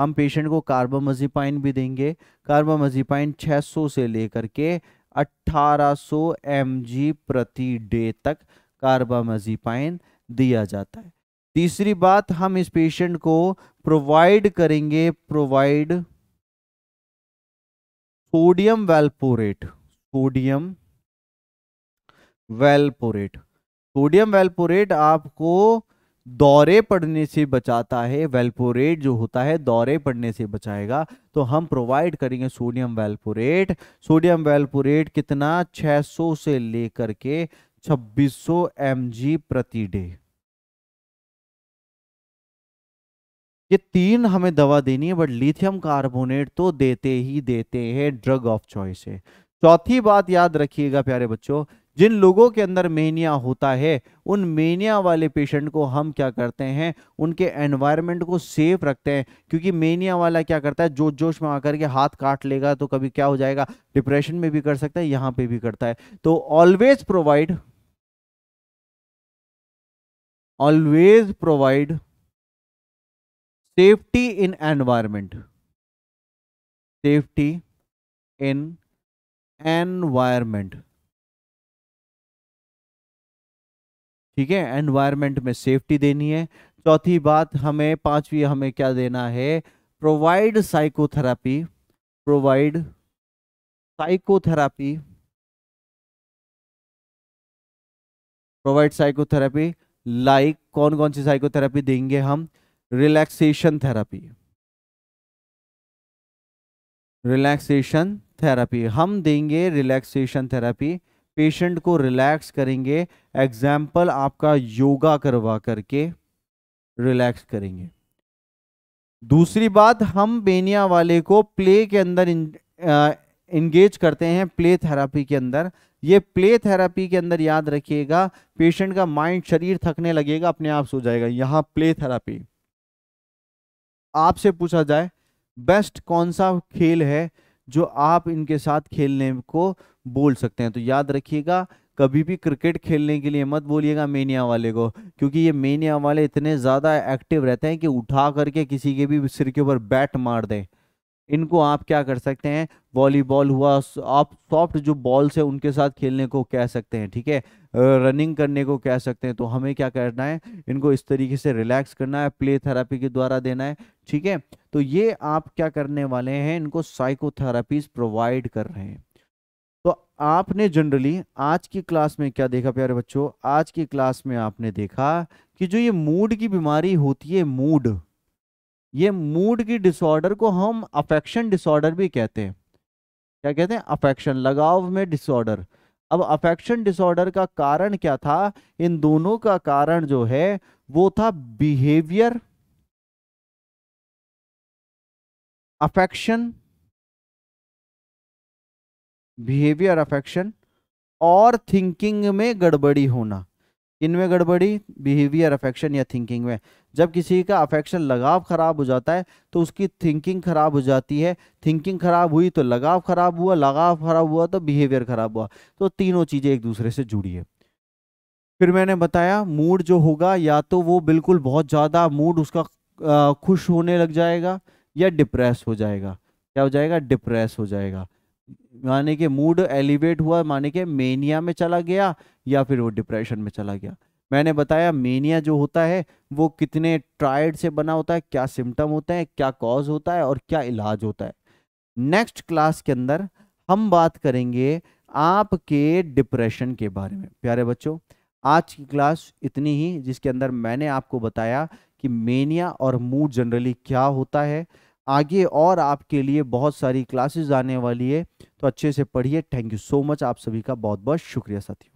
हम पेशेंट को कार्बामजीपाइन भी देंगे कार्बामजीपाइन 600 से लेकर के 1800 सौ प्रति डे तक कार्बामजीपाइन दिया जाता है तीसरी बात हम इस पेशेंट को प्रोवाइड करेंगे provide sodium valproate sodium valproate sodium valproate आपको दौरे पड़ने से बचाता है वेल्पोरेट जो होता है दौरे पड़ने से बचाएगा तो हम प्रोवाइड करेंगे सोडियम वेल्पोरेट सोडियम वेल्पोरेट कितना 600 से लेकर के 2600 mg प्रति डे ये तीन हमें दवा देनी है बट लिथियम कार्बोनेट तो देते ही देते हैं ड्रग ऑफ चॉइस है चौथी बात याद रखिएगा प्यारे बच्चों जिन लोगों के अंदर मेनिया होता है उन मेनिया वाले पेशेंट को हम क्या करते हैं उनके एनवायरनमेंट को सेफ रखते हैं क्योंकि मेनिया वाला क्या करता है जोश जोश में आकर के हाथ काट लेगा तो कभी क्या हो जाएगा डिप्रेशन में भी कर सकता है यहां पे भी करता है तो always provide always provide safety in environment safety in environment ठीक है एनवायरमेंट में सेफ्टी देनी है चौथी बात हमें पांचवी हमें क्या देना है provide psychotherapy provide psychotherapy provide psychotherapy like कौन कौन सी साइकोथेरापी देंगे हम रिलैक्सेशन थेरापी रिलैक्सेशन थेरापी हम देंगे रिलैक्सेशन थेरापी पेशेंट को रिलैक्स करेंगे एग्जाम्पल आपका योगा करवा करके रिलैक्स करेंगे दूसरी बात हम बेनिया वाले को प्ले के अंदर इंगेज करते हैं प्ले थेरापी के अंदर ये प्ले थेरापी के अंदर याद रखिएगा पेशेंट का माइंड शरीर थकने लगेगा अपने आप सो जाएगा यहाँ प्ले थेरापी आपसे पूछा जाए बेस्ट कौन सा खेल है जो आप इनके साथ खेलने को बोल सकते हैं तो याद रखिएगा कभी भी क्रिकेट खेलने के लिए मत बोलिएगा मेनिया वाले को क्योंकि ये मेनिया वाले इतने ज़्यादा एक्टिव रहते हैं कि उठा करके किसी के भी सिर के ऊपर बैट मार दें इनको आप क्या कर सकते हैं वॉलीबॉल हुआ आप सॉफ्ट जो बॉल्स है उनके साथ खेलने को कह सकते हैं ठीक है रनिंग करने को कह सकते हैं तो हमें क्या करना है इनको इस तरीके से रिलैक्स करना है प्ले थेरेपी के द्वारा देना है ठीक है तो ये आप क्या करने वाले हैं इनको साइकोथेरापीज प्रोवाइड कर रहे हैं तो आपने जनरली आज की क्लास में क्या देखा प्यारे बच्चों आज की क्लास में आपने देखा कि जो ये मूड की बीमारी होती है मूड ये मूड की डिसऑर्डर को हम अफेक्शन डिसऑर्डर भी कहते हैं क्या कहते हैं अफेक्शन लगाव में डिसऑर्डर अब अफेक्शन डिसऑर्डर का कारण क्या था इन दोनों का कारण जो है वो था बिहेवियर अफेक्शन बिहेवियर अफेक्शन और थिंकिंग में गड़बड़ी होना इनमें गड़बड़ी बिहेवियर अफेक्शन या थिंकिंग में जब किसी का अफेक्शन लगाव ख़राब हो जाता है तो उसकी थिंकिंग ख़राब हो जाती है थिंकिंग ख़राब हुई तो लगाव ख़राब हुआ लगाव ख़राब हुआ तो बिहेवियर ख़राब हुआ तो तीनों चीज़ें एक दूसरे से जुड़ी है फिर मैंने बताया मूड जो होगा या तो वो बिल्कुल बहुत ज़्यादा मूड उसका खुश होने लग जाएगा या डिप्रेस हो जाएगा क्या हो जाएगा डिप्रेस हो जाएगा माने कि मूड एलिवेट हुआ माने कि मेनिया में चला गया या फिर वो डिप्रेशन में चला गया मैंने बताया मेनिया जो होता है वो कितने ट्राइड से बना होता है क्या सिम्टम होते हैं क्या कॉज होता है और क्या इलाज होता है नेक्स्ट क्लास के अंदर हम बात करेंगे आपके डिप्रेशन के बारे में प्यारे बच्चों आज की क्लास इतनी ही जिसके अंदर मैंने आपको बताया कि मेनिया और मूड जनरली क्या होता है आगे और आपके लिए बहुत सारी क्लासेस आने वाली है तो अच्छे से पढ़िए थैंक यू सो मच आप सभी का बहुत बहुत शुक्रिया साथियों